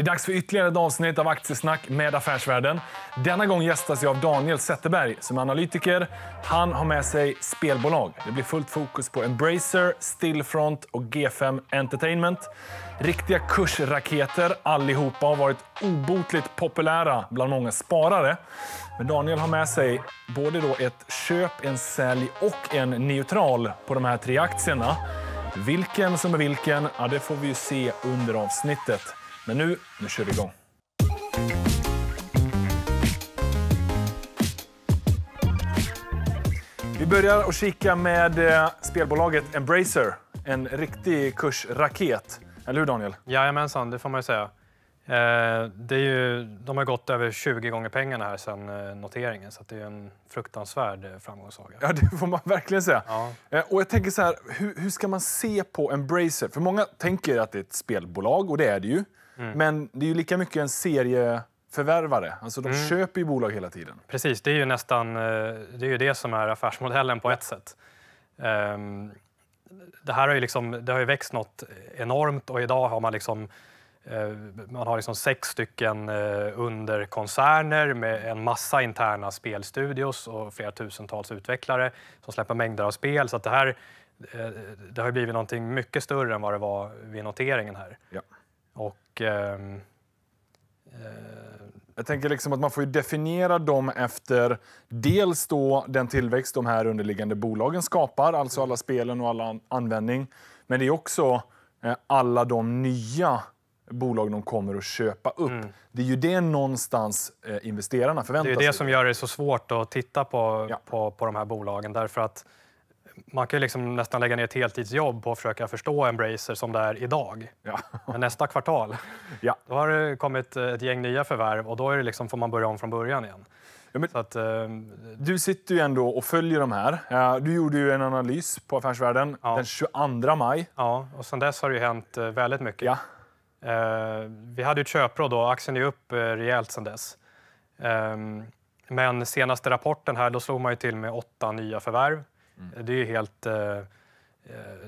Det är dags för ytterligare ett avsnitt av Aktiesnack med Affärsvärlden. Denna gång gästas jag av Daniel Zetterberg som är analytiker. Han har med sig spelbolag. Det blir fullt fokus på Embracer, Stillfront och G5 Entertainment. Riktiga kursraketer allihopa har varit obotligt populära bland många sparare. Men Daniel har med sig både då ett köp, en sälj och en neutral på de här tre aktierna. Vilken som är vilken, ja, det får vi se under avsnittet. Men nu, nu kör vi igång. Vi börjar att kika med eh, spelbolaget Embracer. En riktig kursraket. Eller hur Daniel? Jajamensan, det får man ju säga. Eh, det är ju, de har gått över 20 gånger pengarna här sedan eh, noteringen så det är en fruktansvärd framgångssaga. Ja, det får man verkligen säga. Ja. Och jag tänker så här, hur, hur, ska man se på Embracer? För många tänker att det är ett spelbolag och det är det ju. Mm. Men det är ju lika mycket en serieförvärvare. Alltså de mm. köper ju bolag hela tiden. Precis, det är ju nästan eh, det, är ju det som är affärsmodellen på ett sätt. Ehm, det här har ju, liksom, det har ju växt något enormt och idag har man liksom eh, man har liksom sex stycken eh, underkoncerner med en massa interna spelstudios och flera tusentals utvecklare som släpper mängder av spel. Så det här det har blivit någonting mycket större än vad det var vid noteringen här. Ja. Och... Ehm, eh, jag tänker liksom att man får definiera dem efter dels då den tillväxt de här underliggande bolagen skapar, alltså alla spelen och alla användning. Men det är också eh, alla de nya bolag de kommer att köpa upp. Mm. Det är ju det någonstans eh, investerarna förväntar sig. Det är det sig. som gör det så svårt att titta på, ja. på, på de här bolagen. Därför att man kan ju liksom nästan lägga ner ett heltidsjobb på att försöka förstå Embracer som det är idag. Ja. Men nästa kvartal, ja. då har det kommit ett gäng nya förvärv och då är det liksom, får man börja om från början igen. Ja, att, eh, du sitter ju ändå och följer de här. Eh, du gjorde ju en analys på Affärsvärlden ja. den 22 maj. Ja, och sen dess har det ju hänt eh, väldigt mycket. Ja. Eh, vi hade ju ett köpråd då, aktien är upp eh, rejält sen dess. Eh, men senaste rapporten här, då slog man ju till med åtta nya förvärv. Mm. Det är ju helt... Eh, eh,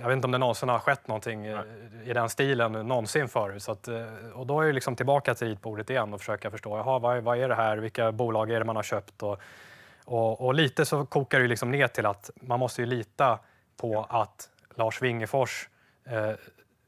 jag vet inte om det någonsin har skett någonting eh, Nej. i den stilen någonsin förut. Så att, eh, och då är jag liksom tillbaka till ritbordet igen och försöka förstå jaha, vad, är, vad är det här, vilka bolag är det man har köpt och, och, och lite så kokar det liksom ner till att man måste ju lita på ja. att Lars Wingefors eh,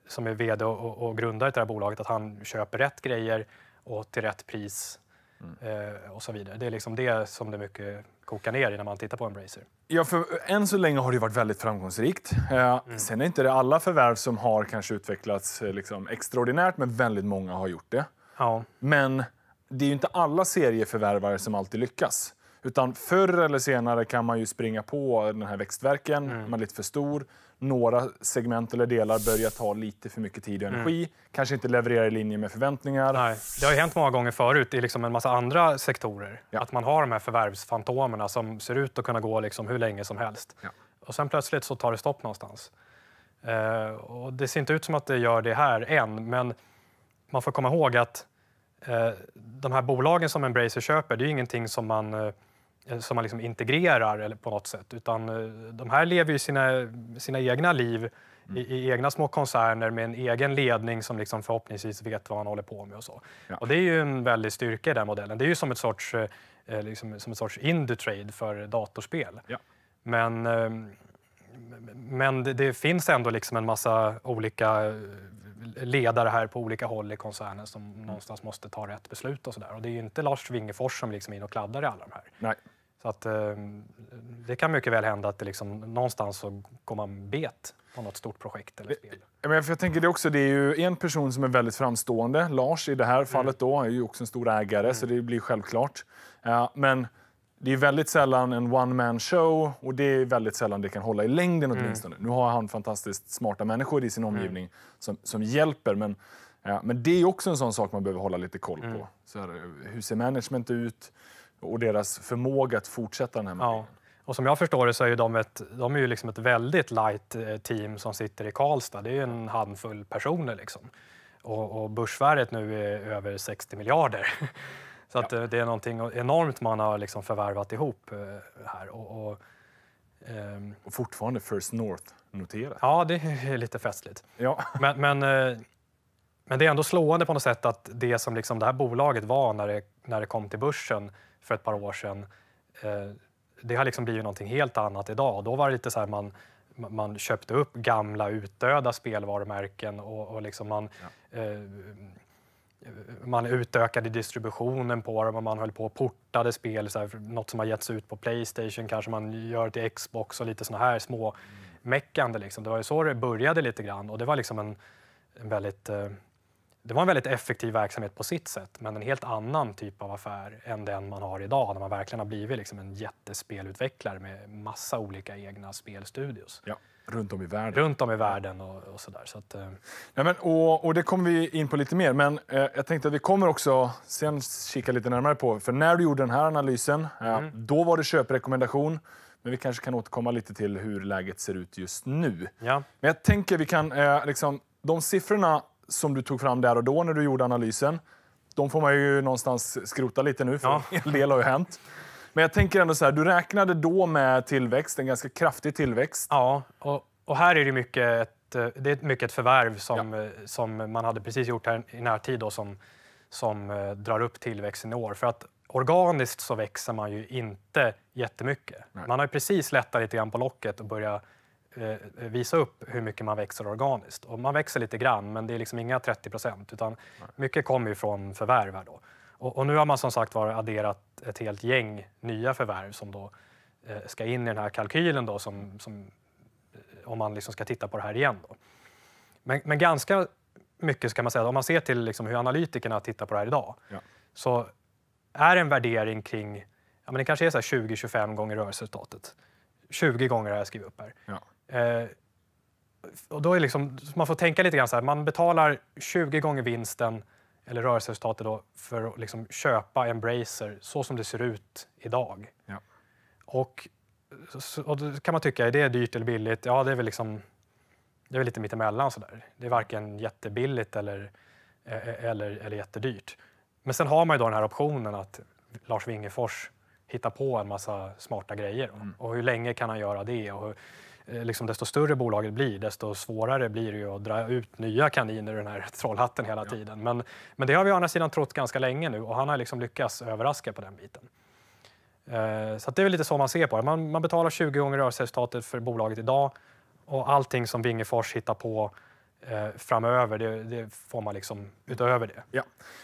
som är vd och, och grundare till det här bolaget, att han köper rätt grejer och till rätt pris Mm. och så vidare. Det är liksom det som det mycket kokar ner i när man tittar på Embracer. Ja, för än så länge har det varit väldigt framgångsrikt. Eh, mm. Sen är inte det alla förvärv som har kanske utvecklats eh, liksom, extraordinärt, men väldigt många har gjort det. Ja. Men det är ju inte alla serieförvärvare som alltid lyckas. Utan förr eller senare kan man ju springa på den här växtverken, mm. man är lite för stor några segment eller delar börjar ta lite för mycket tid och energi. Mm. Kanske inte levererar i linje med förväntningar. Nej. Det har ju hänt många gånger förut i liksom en massa andra sektorer. Ja. Att man har de här förvärvsfantomerna som ser ut att kunna gå liksom hur länge som helst. Ja. Och sen plötsligt så tar det stopp någonstans. Eh, och det ser inte ut som att det gör det här än, men man får komma ihåg att eh, de här bolagen som Embracer köper, det är ingenting som man eh, Eh, som man liksom integrerar på något sätt. Utan eh, de här lever ju sina, sina egna liv mm. i, i, egna små koncerner med en egen ledning som liksom förhoppningsvis vet vad man håller på med. och så. Ja. Och Det är ju en väldig styrka i den modellen. Det är ju som ett sorts, eh, liksom, som ett sorts Indutrade för datorspel. Ja. Men, men det, det, finns ändå liksom en massa olika ledare här på olika håll i koncernen som mm. någonstans måste ta rätt beslut och sådär. Och det är ju inte Lars Wingefors som liksom är inne och kladdar i alla de här. Nej. Så att, eh, det kan mycket väl hända att det liksom, någonstans så går man bet på något stort projekt eller spel. Men jag tänker det också, det är ju en person som är väldigt framstående, Lars i det här mm. fallet då, är ju också en stor ägare mm. så det blir självklart. Ja, men det är väldigt sällan en one man show och det är väldigt sällan det kan hålla i längden mm. åtminstone. Mm. Nu har han fantastiskt smarta människor i sin mm. omgivning mm. som, som hjälper men, ja, men det är också en sån sak man behöver hålla lite koll på. Så här, hur ser management ut? och deras förmåga att fortsätta den här matchen. Ja. Och som jag förstår det så är de, ett, de är ju liksom ett väldigt light eh, team som sitter i Karlstad. Det är en handfull personer liksom. Och, och börsvärdet nu är över 60 miljarder. Så att ja. Eh, det är någonting enormt man har liksom förvärvat ihop eh, här. Och, och, ehm... och fortfarande First North-noterat. Ja, det är lite festligt. Ja. Men, men, men, det är ändå slående på något sätt att det som liksom det här bolaget var när det, när det kom till börsen för ett par år sedan, eh, det har liksom blivit någonting helt annat idag. Då var det lite så här man, man köpte upp gamla utdöda spelvarumärken och, och liksom man, ja. eh, man utökade distributionen på dem och man höll på och portade spel. Så här, något som har getts ut på Playstation kanske man gör till Xbox och lite såna här små mm. meckande. Liksom. Det var ju så det började lite grann och det var liksom en, en väldigt eh, det var en väldigt effektiv verksamhet på sitt sätt men en helt annan typ av affär än den man har idag när man verkligen har blivit liksom en jättespelutvecklare med massa olika egna spelstudios. Ja, runt om i världen. Runt om i världen och, och sådär. Så att, eh. ja, men, och, och det kommer vi in på lite mer men eh, jag tänkte att vi kommer också sen kika lite närmare på för när du gjorde den här analysen eh, mm. då var det köprekommendation men vi kanske kan återkomma lite till hur läget ser ut just nu. Ja. Men jag tänker vi kan eh, liksom de siffrorna som du tog fram där och då när du gjorde analysen, de får man ju någonstans skrota lite nu, för ja. en del har ju hänt. Men jag tänker ändå så här, du räknade då med tillväxt, en ganska kraftig tillväxt. Ja, och, och här är det mycket ett, det är mycket ett förvärv som, ja. som man hade precis gjort här i närtid då, som, som eh, drar upp tillväxten i år. För att organiskt så växer man ju inte jättemycket. Nej. Man har precis lättat lite grann på locket och börjat Eh, visa upp hur mycket man växer organiskt. Och man växer lite grann, men det är liksom inga 30 procent. Utan mycket kommer ju från förvärv. då. Och, och, nu har man som sagt var adderat ett helt gäng nya förvärv som då eh, ska in i den här kalkylen då, som, som, eh, om man liksom ska titta på det här igen. Då. Men, men ganska mycket ska man säga, om man ser till liksom hur analytikerna tittar på det här idag, ja. så är en värdering kring, ja men det kanske är 20-25 gånger rörelseresultatet. 20 gånger har jag skrivit upp här. Ja. Eh, och då är liksom, man får tänka lite grann så här, man betalar 20 gånger vinsten eller rörelseresultatet då, för att liksom köpa Embracer så som det ser ut idag. Ja. Och, och då kan man tycka, är det dyrt eller billigt? Ja, det är väl, liksom, det är väl lite mittemellan sådär. Det är varken jättebilligt eller, eh, eh, eller, eller jättedyrt. Men sen har man ju då den här optionen att Lars Wingefors hittar på en massa smarta grejer. Mm. Och hur länge kan han göra det? Och hur, Eh, liksom desto större bolaget blir, desto svårare blir det att dra ut nya kaniner ur den här trollhatten hela ja. tiden. Men, men det har vi å andra sidan trott ganska länge nu och han har liksom lyckats överraska på den biten. Eh, så det är lite så man ser på det. Man, man betalar 20 gånger rörelseresultatet för bolaget idag och allting som Wingefors hittar på eh, framöver, det, det, får man liksom utöver det. Ja.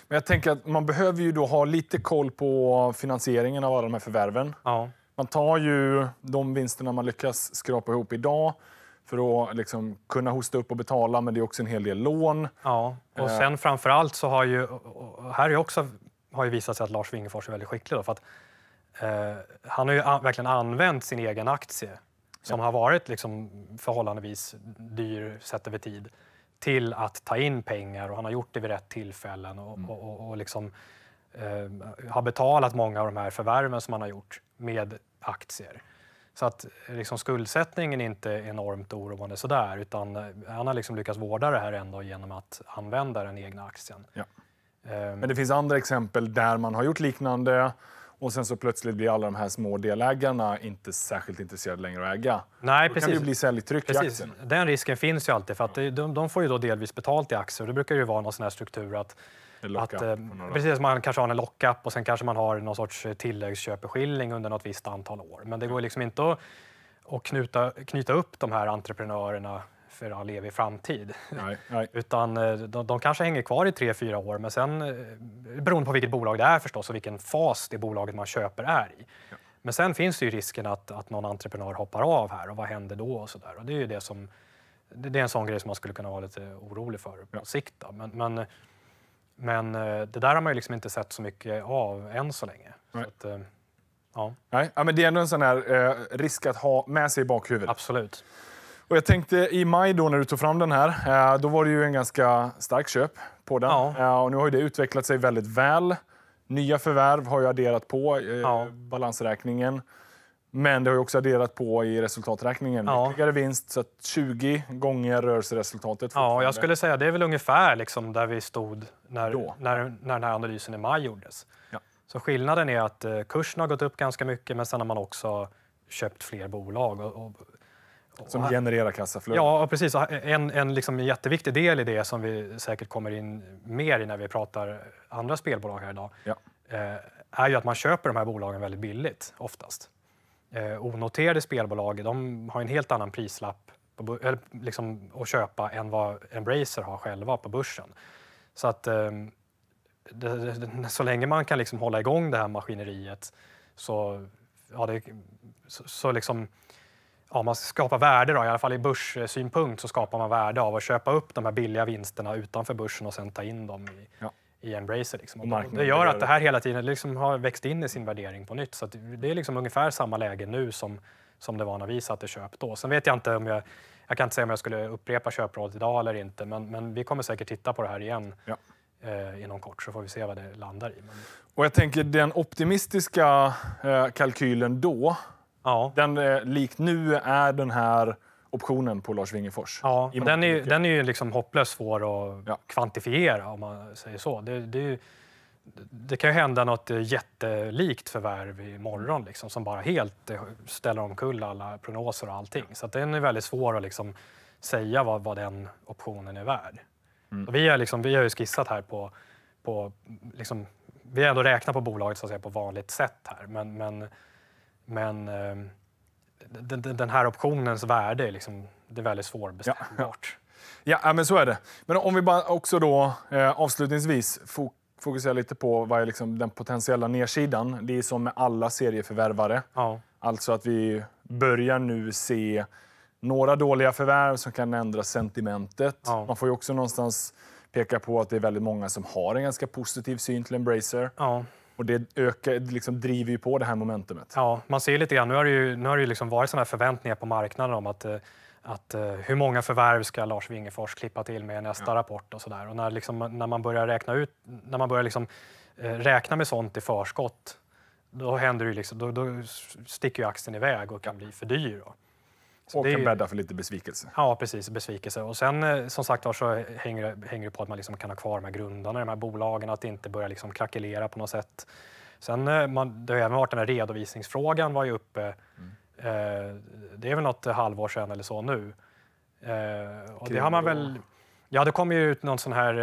Men jag tänker att man behöver ju då ha lite koll på finansieringen av alla de här förvärven. Ja man tar ju de vinsterna man lyckas skrapa ihop idag för att liksom kunna hosta upp och betala, men det är också en hel del lån. Ja, och eh. sen framför allt så har ju... Här är också, har ju visat sig att Lars Wingefors är väldigt skicklig. Då, för att, eh, han har ju an, verkligen använt sin egen aktie, som ja. har varit liksom förhållandevis dyr sett över tid, till att ta in pengar och han har gjort det vid rätt tillfällen och, mm. och, och, och liksom, eh, har betalat många av de här förvärven som han har gjort med aktier. Så att liksom skuldsättningen är inte enormt oroande sådär utan eh, han har liksom lyckats vårda det här ändå genom att använda den egna aktien. Ja. Um, Men det finns andra exempel där man har gjort liknande och sen så plötsligt blir alla de här små delägarna inte särskilt intresserade längre att äga. Nej, då precis. kan det bli säljtryck precis. i aktien. Den risken finns ju alltid för att de, får ju då delvis betalt i aktier. Det brukar ju vara någon sån här struktur att att, eh, precis, man kanske har en lockup och sen kanske man har någon sorts tilläggsköpeskilling under något visst antal år. Men det mm. går liksom inte att, att knuta, knyta upp de här entreprenörerna för all evig framtid. Nej, nej. Utan eh, de, de, kanske hänger kvar i tre, fyra år, men sen eh, beroende på vilket bolag det är förstås och vilken fas det bolaget man köper är i. Ja. Men sen finns det ju risken att, att någon entreprenör hoppar av här och vad händer då och så där. Och det är ju det som det är en sån grej som man skulle kunna vara lite orolig för på ja. sikt. Då. Men, men men eh, det där har man ju liksom inte sett så mycket av än så länge. Nej. Så att, eh, ja. Nej, ja, men det är ändå en sån här eh, risk att ha med sig i bakhuvudet. Absolut. Och jag tänkte i maj då när du tog fram den här, då var det ju en ganska stark köp på den. Ja. Och nu har ju det utvecklat sig väldigt väl. Nya förvärv har ju adderat på ja. balansräkningen. Men det har också adderat på i resultaträkningen. Ja. Ytterligare vinst, så 20 gånger rörelseresultatet. Ja, jag skulle säga det är väl ungefär liksom där vi stod när, när, när den här analysen i maj gjordes. Ja. Så skillnaden är att eh, kursen har gått upp ganska mycket men sen har man också köpt fler bolag. Och, och, som genererar kassaflöde? Ja, precis. En, en liksom jätteviktig del i det som vi säkert kommer in mer i när vi pratar andra spelbolag här idag ja. Eh, är ju att man köper de här bolagen väldigt billigt oftast eh, onoterade spelbolag de har en helt annan prislapp på, eller, liksom, att köpa än vad Embracer har själva på börsen. Så att eh, det, det, så länge man kan liksom hålla igång det här maskineriet så, ja, det, så, så liksom, ja, man skapar värde, då, i alla fall i börssynpunkt, så skapar man värde av att köpa upp de här billiga vinsterna utanför börsen och sen ta in dem i, ja i Embracer. Liksom. det gör att det här hela tiden liksom har växt in i sin värdering på nytt. Så det är liksom ungefär samma läge nu som, som det var när vi satte köp då. Sen vet jag inte om jag, jag kan inte säga om jag skulle upprepa köprådet idag eller inte, men, men vi kommer säkert titta på det här igen. Ja eh, inom kort så får vi se vad det landar i. Men... Och jag tänker den optimistiska eh, kalkylen då, ja. den eh, likt nu är den här optionen på Lars Wingefors. Ja, den, är, den är ju liksom hopplöst svår att ja. kvantifiera om man säger så. Det, det, det kan ju hända något eh, jättelikt förvärv imorgon liksom, som bara helt eh, ställer omkull alla prognoser och allting. Så att den är väldigt svår att liksom säga vad, vad den optionen är värd. Mm. Och vi, är liksom, vi har ju skissat här på, på liksom, vi har ändå räknat på bolaget så att säga, på vanligt sätt här. Men, men, men ehm, den, den här optionens värde är, liksom, det är väldigt svårbestämbart. Ja, ja. men så är det. Men om vi bara också då eh, avslutningsvis fok fokusera lite på vad är liksom den potentiella nedsidan. Det är som med alla serieförvärvare. Ja. Alltså att vi börjar nu se några dåliga förvärv som kan ändra sentimentet. Ja. Man får ju också någonstans peka på att det är väldigt många som har en ganska positiv syn till Embracer. Ja. Och det ökar, liksom driver ju på det här momentumet. Ja, man ser lite grann. Nu har det ju, nu har det liksom varit sådana förväntningar på marknaden om att eh, att eh, hur många förvärv ska Lars Wingefors klippa till med i nästa ja. rapport och sådär. Och när, liksom, när man börjar räkna ut, när man börjar liksom, eh, räkna med sånt i förskott, då händer det liksom, då, då sticker ju aktien iväg och kan bli för dyr. Då och det kan bädda för lite besvikelse. Ja, precis. Besvikelse. Och sen eh, som sagt var så hänger det, hänger det på att man liksom kan ha kvar de här grundarna, de här bolagen, att det inte börjar liksom krackelera på något sätt. Sen eh, man, det har även varit den här redovisningsfrågan var ju uppe. Mm. Eh, det är väl något halvår sedan eller så nu. Eh, och Kring det har man väl... Ja, det kom ju ut någon sån här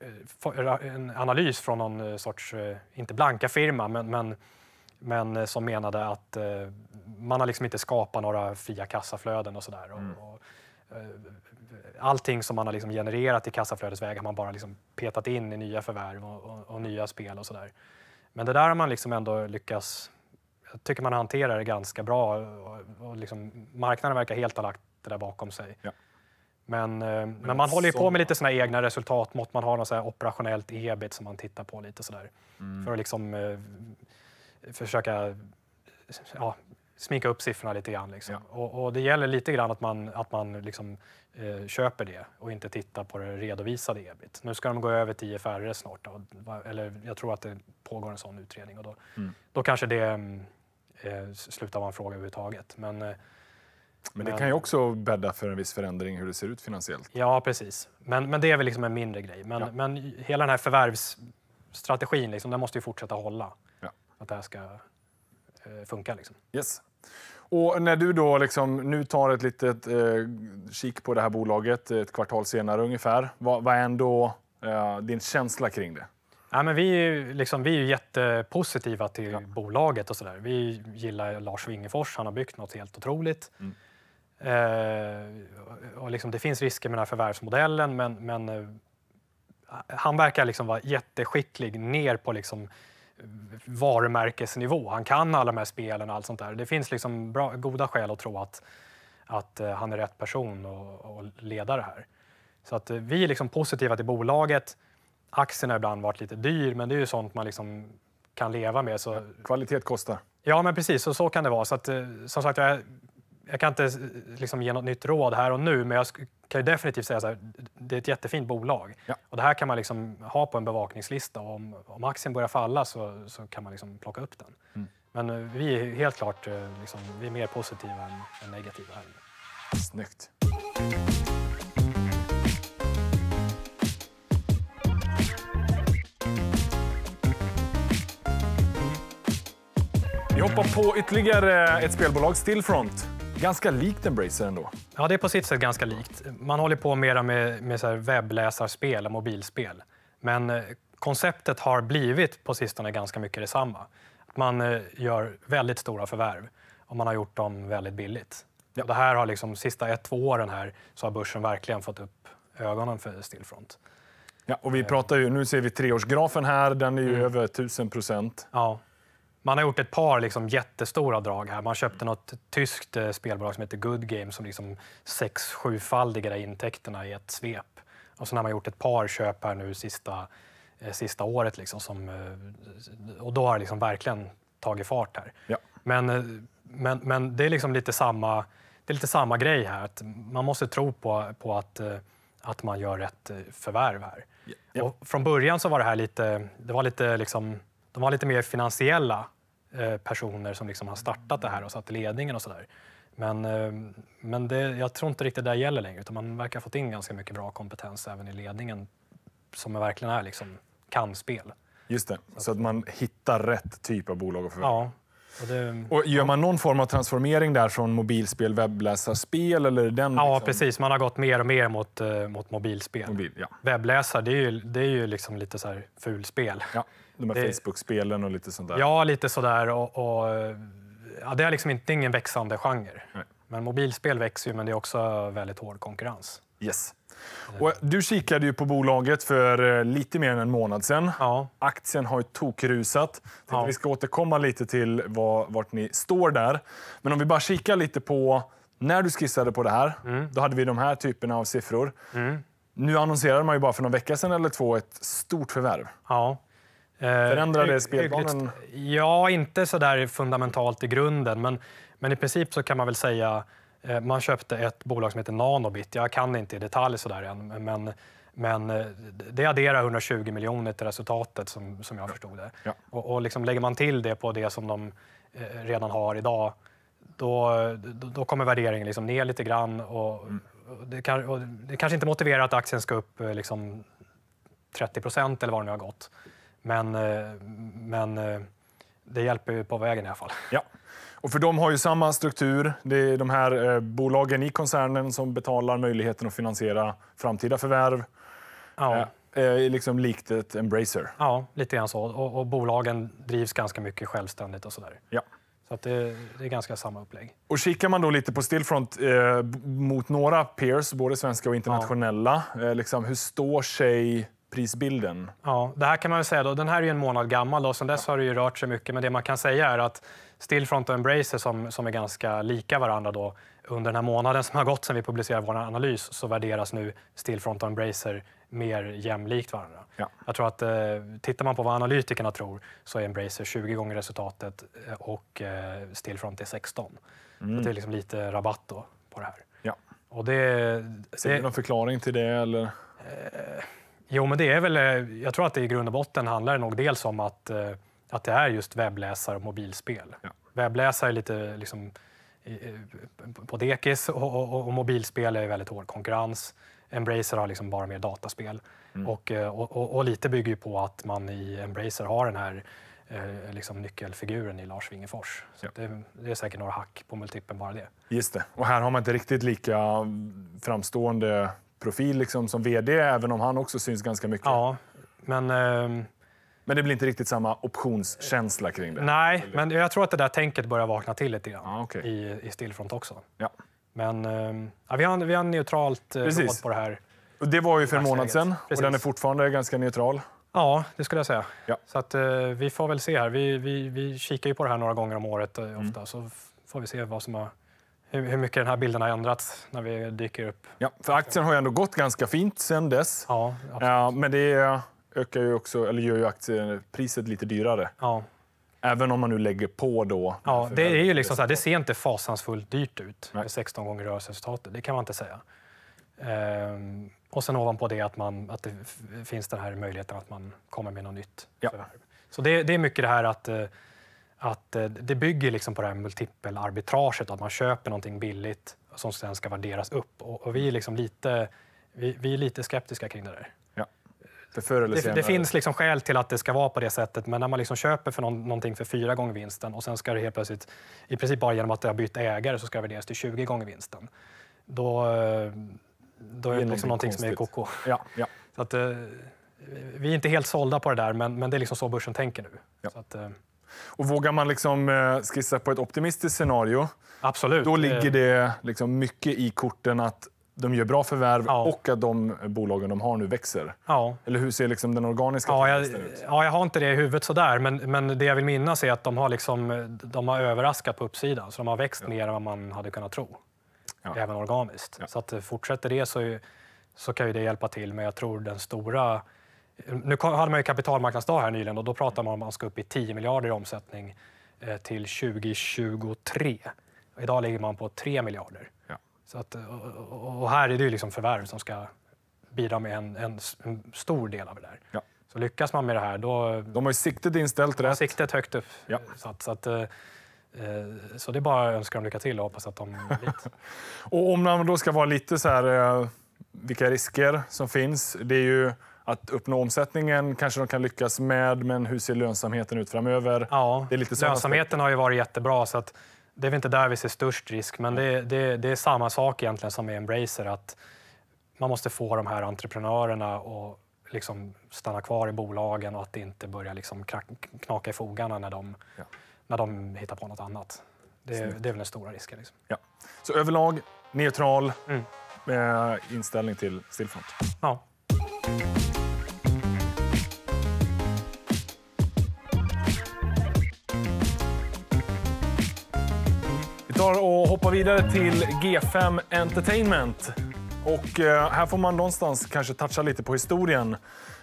eh, en analys från någon eh, sorts, inte blanka firma, men, men men eh, som menade att eh, man har liksom inte skapat några fria kassaflöden och sådär. Mm. Och, och, eh, allting som man har liksom genererat i kassaflödesväg har man bara liksom petat in i nya förvärv och, och nya spel och sådär. Men det där har man liksom ändå lyckats, jag tycker man hanterar det ganska bra och, liksom, marknaden verkar helt ha lagt det där bakom sig. Ja. Men, men, man håller ju på med lite sina egna resultatmått, man har något så operationellt ebit som man tittar på lite sådär. Mm. För att liksom försöka ja, sminka upp siffrorna lite grann. Liksom. Ja. Och, och, det gäller lite grann att man, att man liksom, eh, köper det och inte tittar på det redovisade ebit. Nu ska de gå över till IFRS snart, då, eller jag tror att det pågår en sån utredning. Och då, mm. då kanske det eh, slutar vara en fråga överhuvudtaget. Men, eh, men det kan ju också bädda för en viss förändring hur det ser ut finansiellt. Ja, precis. Men, men det är väl liksom en mindre grej. Men, ja. men hela den här förvärvsstrategin, liksom, den måste ju fortsätta hålla att det här ska eh, funka. Liksom. Yes. Och när du då liksom nu tar ett litet eh, kik på det här bolaget ett kvartal senare ungefär, vad, vad är ändå eh, din känsla kring det? Ja, men vi, är liksom, vi är jättepositiva till ja. bolaget. och så där. Vi gillar Lars Wingefors, han har byggt något helt otroligt. Mm. Eh, och liksom, det finns risker med den här förvärvsmodellen men, men eh, han verkar liksom vara jätteskicklig ner på liksom, varumärkesnivå. Han kan alla de här spelen och allt sånt där. Det finns liksom bra, goda skäl att tro att, att eh, han är rätt person att, att leda det här. Så att eh, vi är liksom positiva till bolaget. Aktien har ibland varit lite dyr, men det är ju sånt man liksom kan leva med. Så... Kvalitet kostar. Ja, men precis. Så, så kan det vara. Så att, eh, som sagt, jag, jag kan inte liksom ge något nytt råd här och nu, men jag kan ju definitivt säga så här, det är ett jättefint bolag. Ja. Och det här kan man liksom ha på en bevakningslista och om, om aktien börjar falla så, så kan man liksom plocka upp den. Mm. Men eh, vi är helt klart eh, liksom, vi är mer positiva än, än negativa. Här. Snyggt. Vi hoppar på ytterligare ett spelbolag, Stillfront. Ganska likt Embracer ändå. Ja, det är på sitt sätt ganska likt. Man håller på mera med, med så webbläsarspel och mobilspel. Men eh, konceptet har blivit på sistone ganska mycket detsamma. man eh, gör väldigt stora förvärv och man har gjort dem väldigt billigt. Ja. Det här har liksom, sista ett, två åren här så har börsen verkligen fått upp ögonen för Stillfront. Ja, och vi eh. pratar ju, nu ser vi treårsgrafen här, den är ju mm. över 1000 procent. Ja. Man har gjort ett par liksom jättestora drag här. Man köpte något tyskt eh, spelbolag som heter Good Game som liksom sex sjufaldigade intäkterna i ett svep. Och sen har man gjort ett par köp här nu sista, eh, sista året liksom som, eh, och då har det liksom verkligen tagit fart här. Ja. Men, men, men det är liksom lite samma, det är lite samma grej här. Att man måste tro på, på att, att man gör rätt förvärv här. Ja. Och från början så var det här lite, det var lite liksom de har lite mer finansiella eh, personer som liksom har startat det här och satt ledningen och sådär. Men, eh, men det, jag tror inte riktigt det där gäller längre utan man verkar ha fått in ganska mycket bra kompetens även i ledningen som verkligen är liksom, kan spel. Just det, så, så att man hittar rätt typ av bolag att förvärva. Ja. Och, det, och gör man någon form av transformering där från mobilspel, webbläsarspel? Eller den Ja, liksom... precis. Man har gått mer och mer mot, eh, mot mobilspel. Mobil, ja. Webbläsare, det är ju, det är ju liksom lite så här fulspel. Ja. De här det... Facebook-spelen och lite sånt Ja, lite sådär. Och, och, ja, det är liksom inte ingen växande genre. Nej. Men mobilspel växer ju, men det är också väldigt hård konkurrens. Yes. Eh. Och du kikade ju på bolaget för eh, lite mer än en månad sedan. Ja. Aktien har ju tokrusat. Ja. Vi ska återkomma lite till var, vart ni står där. Men om vi bara kikar lite på när du skissade på det här. Mm. Då hade vi de här typerna av siffror. Mm. Nu annonserade man ju bara för någon vecka sedan eller två ett stort förvärv. Ja. Eh, Förändrade spelplanen? Ja, inte så där fundamentalt i grunden, men, men i princip så kan man väl säga eh, man köpte ett bolag som heter Nanobit. Jag kan inte i detalj så där än, men, men eh, det adderar 120 miljoner till resultatet som, som jag förstod det. Ja. Och, och liksom lägger man till det på det som de redan har idag, då, då kommer värderingen liksom ner lite grann. Och, mm. det, kan, och det kanske inte motiverar att aktien ska upp liksom 30 procent eller vad det nu har gått. Men, eh, men eh, det hjälper ju på vägen i alla fall. Ja. Och för de har ju samma struktur. Det är de här eh, bolagen i koncernen som betalar möjligheten att finansiera framtida förvärv. Ja. liksom likt ett Embracer. Ja, lite grann så. Och, och bolagen drivs ganska mycket självständigt och sådär. Ja. Så det, det, är ganska samma upplägg. Och kikar man då lite på Stillfront eh, mot några peers, både svenska och internationella, ja. eh, liksom, hur står sig prisbilden. Ja, det här kan man säga då, den här är en månad gammal och sen dess har det ju rört sig mycket. Men det man kan säga är att Stillfront och Embracer som, som är ganska lika varandra då, under den här månaden som har gått sedan vi publicerade vår analys så värderas nu Stillfront och Embracer mer jämlikt varandra. Ja. Jag tror att eh, tittar man på vad analytikerna tror så är Embracer 20 gånger resultatet eh, och eh, Stillfront är 16. Mm. det är liksom lite rabatt då på det här. Ja. Och det, det... Ser du någon förklaring till det eller? Eh, Jo, men det är väl, eh, jag tror att det i grund och botten handlar det nog dels om att, eh, att det är just webbläsare och mobilspel. Ja. Webbläsare är lite liksom, på dekis och, och, och mobilspel är väldigt hård konkurrens. Embracer har liksom bara mer dataspel. Mm. Eh, och, och, och, lite bygger ju på att man i Embracer har den här eh, liksom nyckelfiguren i Lars Wingefors. Så ja. det, det, är säkert några hack på multipeln bara det. Just det. Och här har man inte riktigt lika framstående profil liksom som vd, även om han också syns ganska mycket. Ja, men... Eh... Men det blir inte riktigt samma optionskänsla kring det? Nej, men jag tror att det där tänket börjar vakna till lite grann ah, okay. i, i Stillfront också. Ja. Men ehm, ja, vi, har, vi har neutralt eh, Precis. råd på det här. det var ju för en månad sedan Precis. och den är fortfarande ganska neutral. Ja, det skulle jag säga. Ja. Så att, eh, vi får väl se här. Vi, vi, vi kikar ju på det här några gånger om året eh, ofta, mm. så får vi se vad som har hur, mycket den här bilden har ändrats när vi dyker upp. Ja, för aktien har ju ändå gått ganska fint sen dess. Ja, ja, men det ökar ju också, eller gör ju aktiepriset lite dyrare. Ja. Även om man nu lägger på då... Ja, det, är ju liksom så här, det ser inte fasansfullt dyrt ut med 16 gånger rörelseresultatet. Det kan man inte säga. Ehm, och sen ovanpå det att, man, att det finns den här möjligheten att man kommer med något nytt. Ja. Så, det, det, är mycket det här att eh, att eh, det bygger liksom på det här multipelarbitraget, att man köper någonting billigt som sen ska värderas upp. Och, och vi, är liksom lite, vi, vi, är lite skeptiska kring det där. Ja. För det, det, finns liksom skäl till att det ska vara på det sättet, men när man liksom köper för någon, någonting för fyra gånger vinsten och sen ska det helt plötsligt, i princip bara genom att det har bytt ägare, så ska det värderas till 20 gånger vinsten. Då, eh, då är det, det liksom någonting konstigt. som är koko. Ja, ja. Så att, eh, vi är inte helt sålda på det där, men, men det är liksom så börsen tänker nu. Ja. Så att, och vågar man liksom eh, skissa på ett optimistiskt scenario, Absolut. då eh. ligger det liksom mycket i korten att de gör bra förvärv ja. och att de bolagen de har nu växer. Ja. Eller hur ser liksom den organiska ja, jag, ut? Ja, jag har inte det i huvudet sådär, men, men det jag vill minnas är att de har, liksom, de har överraskat på uppsidan, så de har växt ja. mer än vad man hade kunnat tro. Även organiskt. Så att eh, fortsätter det så, så kan ju det hjälpa till, men jag tror den stora nu hade man ju kapitalmarknadsdag här nyligen och då pratade man om att man ska upp i 10 miljarder i omsättning eh, till 2023. Idag ligger man på 3 miljarder. Ja. Så att, eh, och här är det ju liksom förvärv som ska bidra med en, en, stor del av det där. Ja. Så lyckas man med det här då... De har ju siktet inställt rätt. Siktet högt upp. Ja. Så, att, så, att, eh, så det är bara att önska dem lycka till och hoppas att de och om man då ska vara lite så här, vilka risker som finns. Det är ju att uppnå omsättningen kanske de kan lyckas med, men hur ser lönsamheten ut framöver? Ja, det är lite lönsamheten har ju varit jättebra, så att det är väl inte där vi ser störst risk. Men det, det, det är samma sak egentligen som med Embracer, att man måste få de här entreprenörerna och liksom stanna kvar i bolagen och att det inte börjar liksom knaka i fogarna när de, ja. när de hittar på något annat. Det, det är väl den stora risken. Liksom. Ja. Så överlag neutral mm. Eh, inställning till Stillfront? Ja. tar och hoppar vidare till G5 Entertainment. Och eh, här får man någonstans kanske toucha lite på historien.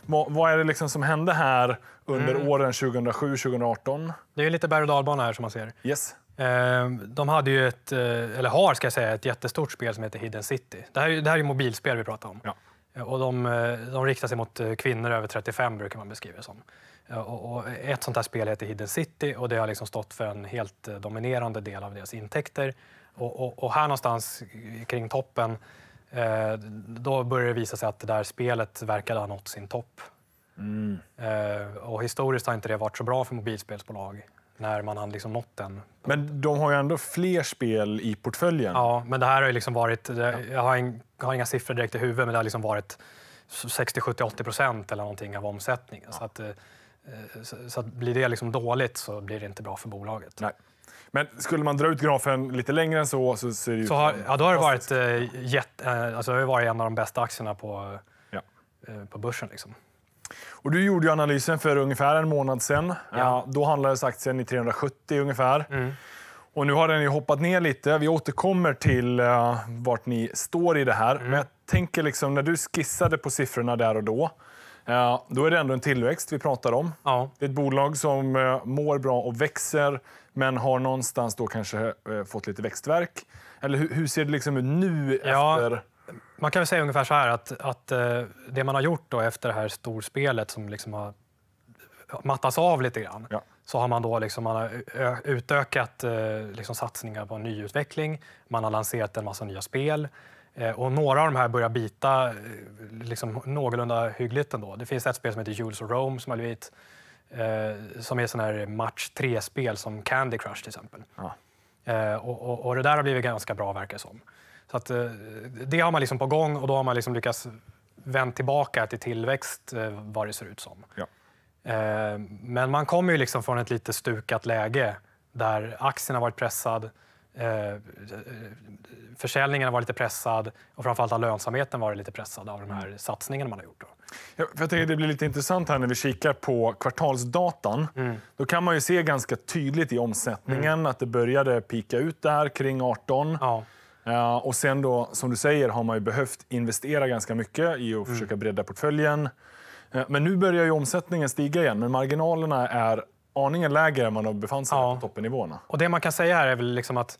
vad är det liksom som hände här under mm. åren 2007-2018? Det är lite berg och dalbana här som man ser. Yes. Ehm, de hade ju ett, eh, eller har ska jag säga, ett jättestort spel som heter Hidden City. Det här, det här är mobilspel vi pratar om. Ja. Och de, eh, de riktar sig mot kvinnor över 35 brukar man beskriva det som. Eh, och ett sånt här spel heter Hidden City och det har liksom stått för en helt eh, dominerande del av deras intäkter. Och, och, och här någonstans kring toppen eh, då börjar det visa sig att det där spelet verkade ha nått sin topp. Mm. och historiskt har inte det varit så bra för mobilspelsbolag när man har liksom nått den. Men de har ju ändå fler spel i portföljen. Ja, men det här har liksom varit, jag har, en, jag har inga siffror direkt i huvudet, men det har liksom varit 60, 70, 80 procent eller någonting av omsättningen. Ja. Så att, Eh, så, så blir det liksom dåligt så blir det inte bra för bolaget. Nej. Men skulle man dra ut grafen lite längre än så så ser det så har, ja, då har det varit, eh, jätt, eh, alltså, det har varit en av de bästa aktierna på, ja. eh, på börsen. Liksom. Och du gjorde analysen för ungefär en månad sen. Ja. ja då handlades aktien i 370 ungefär. Mm. Och nu har den ju hoppat ner lite. Vi återkommer till uh, vart ni står i det här. Mm. Men jag tänker liksom, när du skissade på siffrorna där och då då är det ändå en tillväxt vi pratar om. Ja. Det är ett bolag som eh, mår bra och växer men har någonstans då kanske eh, fått lite växtverk. Eller hur, hur ser det liksom ut nu? Ja, efter... Man kan väl säga ungefär så här att, att eh, det man har gjort då efter det här storspelet som liksom har mattats av lite grann ja. så har man då liksom, man har utökat liksom, satsningar på nyutveckling. Man har lanserat en massa nya spel. Eh, och några av de här börjar bita eh, liksom, någorlunda hyggligt ändå. Det finns ett spel som heter Jules of Rome som har blivit eh, som är sån här match 3-spel som Candy Crush till exempel. Ja. Eh, och, och, och, det där har blivit ganska bra verkar det som. Så att, eh, det har man liksom på gång och då har man liksom lyckats vänt tillbaka till tillväxt eh, vad det ser ut som. Ja. Men man kommer ju liksom från ett lite stukat läge där aktien har varit pressad, eh, försäljningen var lite pressad och framförallt har lönsamheten varit lite pressad av de här mm. satsningarna man har gjort. Då. Ja, för jag det blir lite intressant här när vi kikar på kvartalsdatan. Mm. Då kan man ju se ganska tydligt i omsättningen mm. att det började pika ut där kring 18. Ja. Uh, och sen då, som du säger, har man behövt investera ganska mycket i att mm. försöka bredda portföljen. Uh, men nu börjar ju omsättningen stiga igen, men marginalerna är aningen lägre än man befann sig ja. på toppennivåerna. Och det man kan säga här är väl liksom att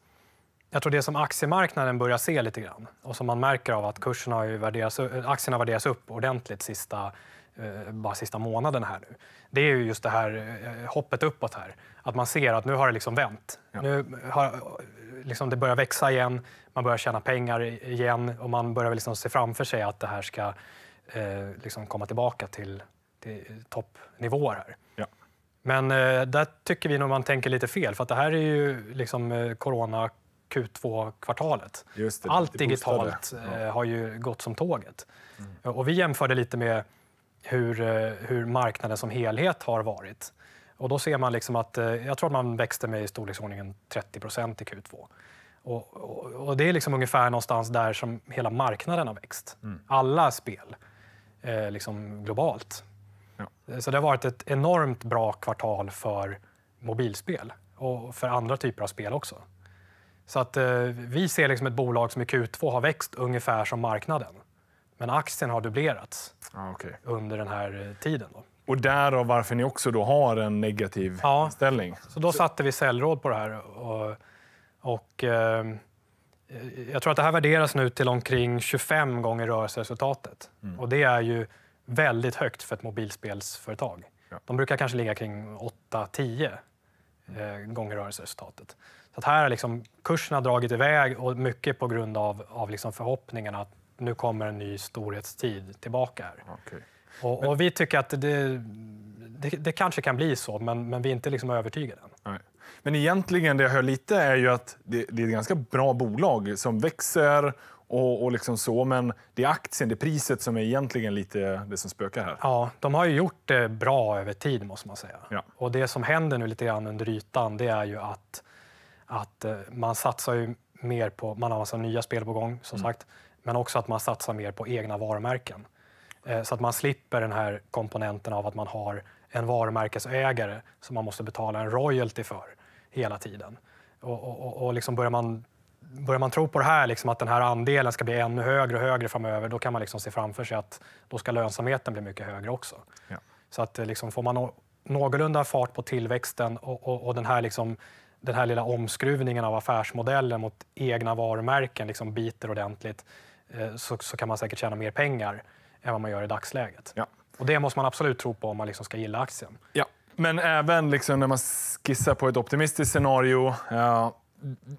jag tror det som aktiemarknaden börjar se lite grann och som man märker av att kurserna har värderats, eh, aktierna värderas upp ordentligt sista, eh, bara sista månaden här nu. Det är ju just det här eh, hoppet uppåt här. Att man ser att nu har det liksom vänt. Ja. Nu har, liksom, det börjar växa igen, man börjar tjäna pengar igen och man börjar liksom se framför sig att det här ska eh, liksom komma tillbaka till, till toppnivåer här. Ja. Men eh, där tycker vi nog man tänker lite fel för att det här är ju liksom eh, corona Q2-kvartalet. Det, Allt digitalt ja. Eh, har ju gått som tåget. Mm. Och vi jämförde lite med hur, eh, hur marknaden som helhet har varit. Och då ser man liksom att, eh, jag tror att man växte med i storleksordningen 30 i Q2. Och, och, och, det är liksom ungefär någonstans där som hela marknaden har växt. Mm. Alla spel, eh, liksom globalt. Ja. Så det har varit ett enormt bra kvartal för mobilspel och för andra typer av spel också. Så att eh, vi ser liksom ett bolag som i Q2 har växt ungefär som marknaden. Men aktien har dubblerats ah, okay. under den här eh, tiden. Då. Och därav varför ni också då har en negativ ja, inställning. Så då satte vi säljråd på det här. Och, och eh, jag tror att det här värderas nu till omkring 25 gånger rörelseresultatet. Mm. Och det är ju väldigt högt för ett mobilspelsföretag. Ja. De brukar kanske ligga kring 8-10 eh, gånger rörelseresultatet. Så här har liksom, kursen dragit iväg och mycket på grund av, av liksom förhoppningarna att nu kommer en ny storhetstid tillbaka. Här. Okay. Och, och men... vi tycker att det, det, det, kanske kan bli så, men, men vi är inte liksom övertygade än. Nej. Men egentligen, det jag hör lite är ju att det, det är ett ganska bra bolag som växer och, och liksom så, men det är aktien, det är priset som är egentligen lite det som spökar här. Ja, de har ju gjort det bra över tid måste man säga. Ja. Och det som händer nu lite grann under ytan, det är ju att att eh, man satsar ju mer på, man har massa nya spel på gång som mm. sagt, men också att man satsar mer på egna varumärken. Eh, så att man slipper den här komponenten av att man har en varumärkesägare som man måste betala en royalty för hela tiden. Och, och, och liksom börjar, man, börjar man tro på det här, liksom att den här andelen ska bli ännu högre och högre framöver, då kan man liksom se framför sig att då ska lönsamheten bli mycket högre också. Ja. Så att eh, liksom får man någorlunda fart på tillväxten och, och, och den här liksom den här lilla omskruvningen av affärsmodellen mot egna varumärken liksom biter ordentligt eh, så, så kan man säkert tjäna mer pengar än vad man gör i dagsläget. Ja. Och Det måste man absolut tro på om man liksom ska gilla aktien. Ja. Men även liksom när man skissar på ett optimistiskt scenario ja, eh,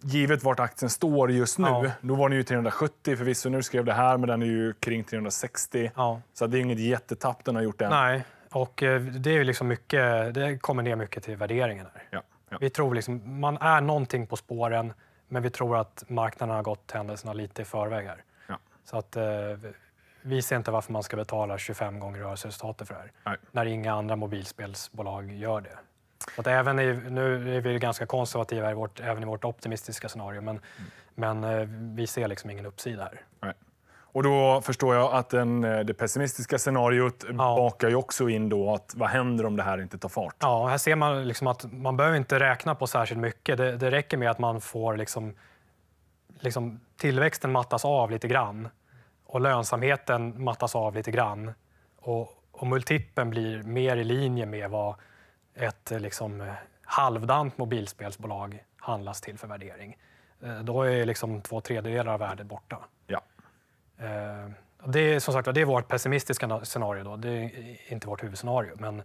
givet vart aktien står just nu. Ja. Då var den ju 370 förvisso. Nu skrev det här, men den är ju kring 360. Ja. Så det är inget jättetapp den har gjort än. Nej, och eh, det är liksom mycket, det kommer ner mycket till värderingen. Här. Ja. Ja. Vi tror liksom, man är någonting på spåren, men vi tror att marknaden har gått händelserna lite i förväg här. Ja. Så att, eh, vi ser inte varför man ska betala 25 gånger rörelseresultatet för det här, Nej. när inga andra mobilspelsbolag gör det. Så att även i, nu är vi ganska konservativa i vårt, även i vårt optimistiska scenario, men, mm. men eh, vi ser liksom ingen uppsida här. Och då förstår jag att den, eh, det pessimistiska scenariot ja. bakar ju också in då att vad händer om det här inte tar fart? Ja, här ser man liksom att man behöver inte räkna på särskilt mycket. Det, det räcker med att man får liksom, liksom tillväxten mattas av lite grann och lönsamheten mattas av lite grann och, och multipeln blir mer i linje med vad ett eh, liksom, eh, halvdant mobilspelsbolag handlas till för värdering. Då är liksom två tredjedelar av värdet borta. Eh, det är som sagt det är vårt pessimistiska scenario, då. det är inte vårt huvudscenario. Men,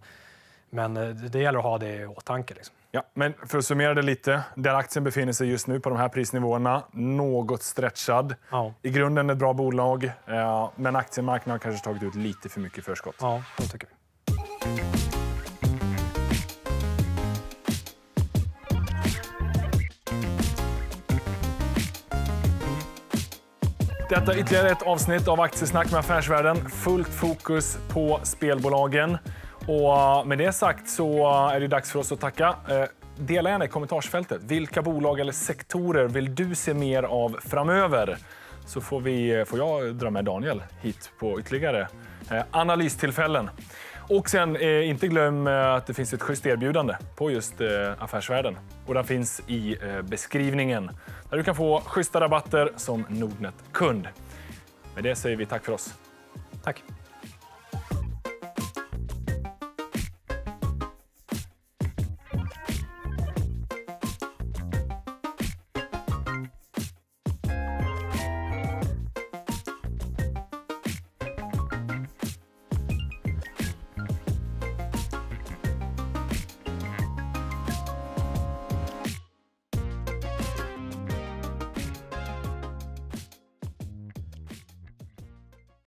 men eh, det gäller att ha det i åtanke. Liksom. Ja, men för att summera det lite, där aktien befinner sig just nu på de här prisnivåerna, något stretchad. Ja. I grunden ett bra bolag, eh, men aktiemarknaden har kanske tagit ut lite för mycket förskott. Ja, det tycker vi. Detta är ytterligare ett avsnitt av Aktiesnack med Affärsvärlden. Fullt fokus på spelbolagen. Och eh, med det sagt så eh, är det dags för oss att tacka. Eh, dela gärna i kommentarsfältet. Vilka bolag eller sektorer vill du se mer av framöver? Så får, vi, får jag dra med Daniel hit på ytterligare analystillfällen. Och sen eh, inte glöm eh, att det finns ett schysst erbjudande på just eh, Affärsvärlden. Och den finns i eh, beskrivningen där du kan få schyssta rabatter som Nordnet-kund. Med det säger vi tack för oss. Tack.